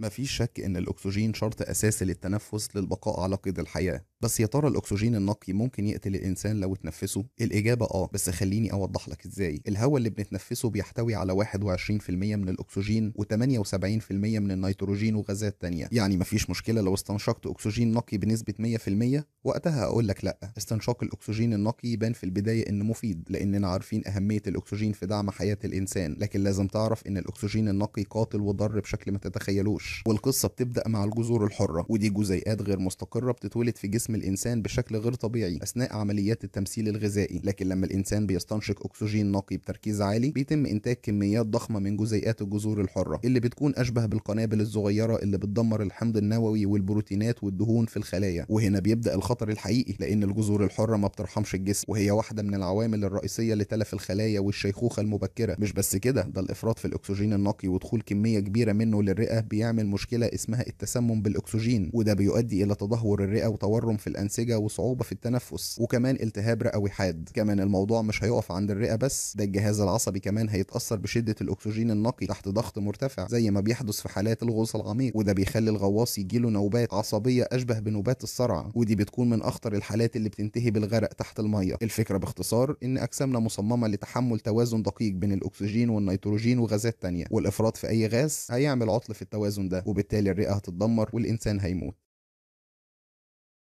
مفيش شك ان الاكسجين شرط اساسي للتنفس للبقاء على قيد الحياه بس يا ترى الاكسجين النقي ممكن يقتل الانسان لو اتنفسه الاجابه اه بس خليني اوضح لك ازاي الهواء اللي بنتنفسه بيحتوي على 21% من الاكسجين و78% من النيتروجين وغازات تانية يعني مفيش مشكله لو استنشقت اكسجين نقي بنسبه 100% وقتها اقول لك لا استنشاق الاكسجين النقي يبان في البدايه انه مفيد لاننا عارفين اهميه الاكسجين في دعم حياه الانسان لكن لازم تعرف ان الاكسجين النقي قاتل وضار بشكل ما تتخيلوش والقصه بتبدا مع الجذور الحره ودي جزيئات غير مستقره بتتولد في جسم جسم الإنسان بشكل غير طبيعي أثناء عمليات التمثيل الغذائي لكن لما الإنسان بيستنشق أكسجين نقي بتركيز عالي بيتم إنتاج كميات ضخمة من جزيئات الجذور الحرة اللي بتكون أشبه بالقنابل الصغيرة اللي بتدمر الحمض النووي والبروتينات والدهون في الخلايا وهنا بيبدأ الخطر الحقيقي لأن الجذور الحرة ما بترحمش الجسم وهي واحدة من العوامل الرئيسية لتلف الخلايا والشيخوخة المبكرة مش بس كده ده الإفراط في الأكسجين النقي ودخول كمية كبيرة منه للرئة بيعمل مشكلة اسمها التسمم بالأكسجين وده بيؤدي إلى تدهور الرئة وتورم في الأنسجة وصعوبة في التنفس وكمان التهاب رئوي حاد كمان الموضوع مش هيقف عند الرئة بس ده الجهاز العصبي كمان هيتأثر بشدة الأكسجين النقي تحت ضغط مرتفع زي ما بيحدث في حالات الغوص العميق وده بيخلي الغواص يجيله نوبات عصبية أشبه بنوبات الصرع ودي بتكون من أخطر الحالات اللي بتنتهي بالغرق تحت المية الفكرة باختصار إن أجسامنا مصممة لتحمل توازن دقيق بين الأكسجين والنيتروجين وغازات تانية والإفراط في أي غاز هيعمل عطل في التوازن ده وبالتالي الرئة هتتدمر والإنسان هيموت